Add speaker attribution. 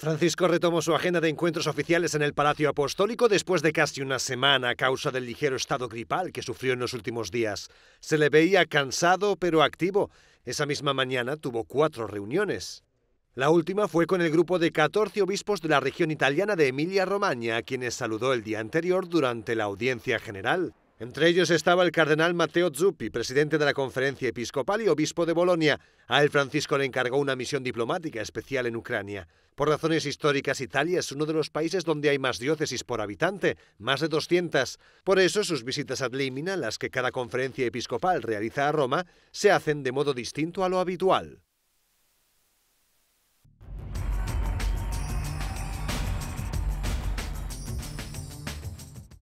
Speaker 1: Francisco retomó su agenda de encuentros oficiales en el Palacio Apostólico después de casi una semana a causa del ligero estado gripal que sufrió en los últimos días. Se le veía cansado pero activo. Esa misma mañana tuvo cuatro reuniones. La última fue con el grupo de 14 obispos de la región italiana de Emilia-Romagna, a quienes saludó el día anterior durante la audiencia general. Entre ellos estaba el cardenal Matteo Zuppi, presidente de la Conferencia Episcopal y obispo de Bolonia. A él Francisco le encargó una misión diplomática especial en Ucrania. Por razones históricas, Italia es uno de los países donde hay más diócesis por habitante, más de 200. Por eso sus visitas ad limina, las que cada conferencia episcopal realiza a Roma, se hacen de modo distinto a lo habitual.